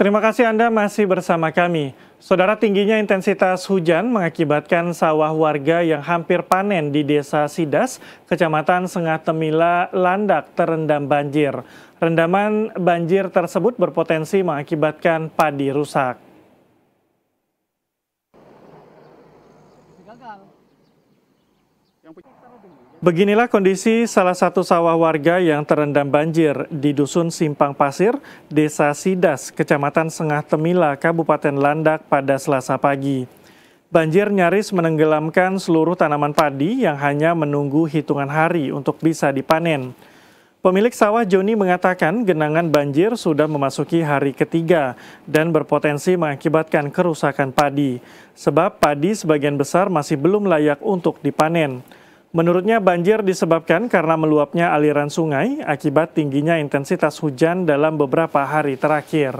Terima kasih Anda masih bersama kami. Saudara tingginya intensitas hujan mengakibatkan sawah warga yang hampir panen di Desa Sidas, Kecamatan Sengah Temila, Landak terendam banjir. Rendaman banjir tersebut berpotensi mengakibatkan padi rusak. Beginilah kondisi salah satu sawah warga yang terendam banjir di Dusun Simpang Pasir, Desa Sidas, Kecamatan Sengah Temila, Kabupaten Landak pada selasa pagi. Banjir nyaris menenggelamkan seluruh tanaman padi yang hanya menunggu hitungan hari untuk bisa dipanen. Pemilik sawah Joni mengatakan genangan banjir sudah memasuki hari ketiga dan berpotensi mengakibatkan kerusakan padi, sebab padi sebagian besar masih belum layak untuk dipanen. Menurutnya banjir disebabkan karena meluapnya aliran sungai akibat tingginya intensitas hujan dalam beberapa hari terakhir.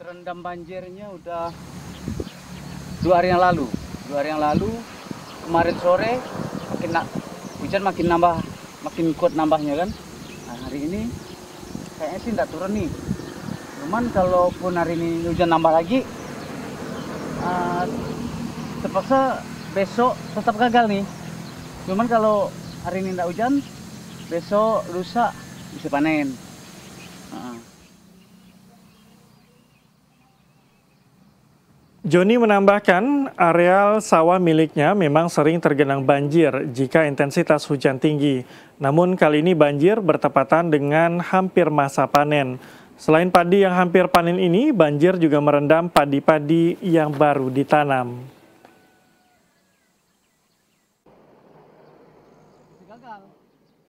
Terendam banjirnya udah dua hari yang lalu. Dua hari yang lalu, kemarin sore makin hujan makin nambah, makin kuat nambahnya kan. Nah, hari ini kayaknya sih nggak turun nih cuman kalaupun hari ini hujan nambah lagi uh, terpaksa besok tetap gagal nih cuman kalau hari ini nggak hujan besok lusa bisa panen Joni menambahkan, areal sawah miliknya memang sering tergenang banjir jika intensitas hujan tinggi. Namun kali ini banjir bertepatan dengan hampir masa panen. Selain padi yang hampir panen ini, banjir juga merendam padi-padi yang baru ditanam.